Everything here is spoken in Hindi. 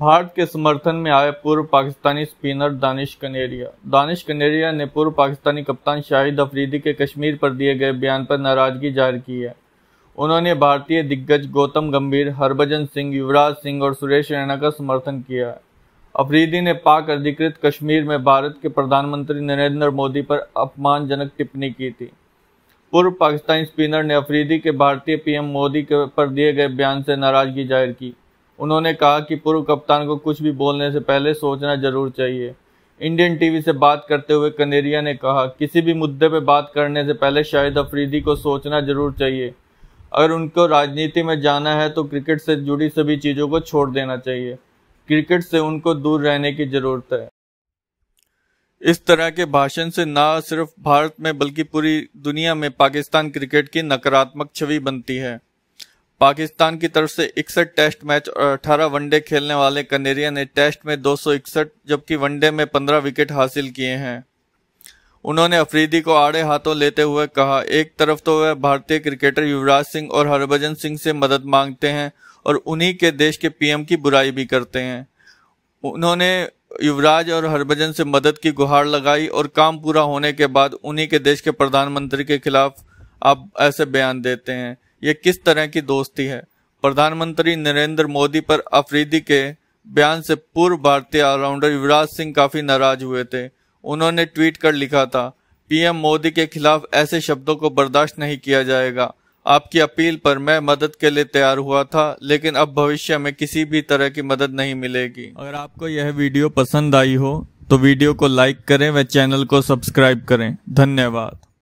भारत के समर्थन में आए पूर्व पाकिस्तानी स्पिनर दानिश कनेरिया दानिश कनेरिया ने पूर्व पाकिस्तानी कप्तान शाहिद अफरीदी के कश्मीर पर दिए गए बयान पर नाराजगी जाहिर की है उन्होंने भारतीय दिग्गज गौतम गंभीर हरभजन सिंह युवराज सिंह और सुरेश रैना का समर्थन किया है अफरीदी ने पाक अधिकृत कश्मीर में भारत के प्रधानमंत्री नरेंद्र मोदी पर अपमानजनक टिप्पणी की थी पूर्व पाकिस्तानी स्पिनर ने अफरीदी के भारतीय पीएम मोदी के पर दिए गए बयान से नाराजगी जाहिर की उन्होंने कहा कि पूर्व कप्तान को कुछ भी बोलने से पहले सोचना जरूर चाहिए इंडियन टीवी से बात करते हुए कनेरिया ने कहा किसी भी मुद्दे पर बात करने से पहले शाहिद अफरीदी को सोचना जरूर चाहिए अगर उनको राजनीति में जाना है तो क्रिकेट से जुड़ी सभी चीज़ों को छोड़ देना चाहिए क्रिकेट से उनको दूर रहने की ज़रूरत है इस तरह के भाषण से ना सिर्फ भारत में बल्कि पूरी दुनिया में पाकिस्तान क्रिकेट की नकारात्मक छवि बनती है पाकिस्तान की तरफ से इकसठ टेस्ट मैच और अठारह वनडे खेलने वाले कनेरिया ने टेस्ट में 261 जबकि वनडे में 15 विकेट हासिल किए हैं उन्होंने अफरीदी को आड़े हाथों लेते हुए कहा एक तरफ तो वह भारतीय क्रिकेटर युवराज सिंह और हरभजन सिंह से मदद मांगते हैं और उन्हीं के देश के पीएम की बुराई भी करते हैं उन्होंने युवराज और हरभजन से मदद की गुहार लगाई और काम पूरा होने के बाद उन्हीं के देश के प्रधानमंत्री के खिलाफ आप ऐसे बयान देते हैं ये किस तरह की दोस्ती है प्रधानमंत्री नरेंद्र मोदी पर अफरीदी के बयान से पूर्व भारतीय ऑलराउंडर युवराज सिंह काफी नाराज हुए थे उन्होंने ट्वीट कर लिखा था पीएम मोदी के खिलाफ ऐसे शब्दों को बर्दाश्त नहीं किया जाएगा आपकी अपील पर मैं मदद के लिए तैयार हुआ था लेकिन अब भविष्य में किसी भी तरह की मदद नहीं मिलेगी अगर आपको यह वीडियो पसंद आई हो तो वीडियो को लाइक करें व चैनल को सब्सक्राइब करें धन्यवाद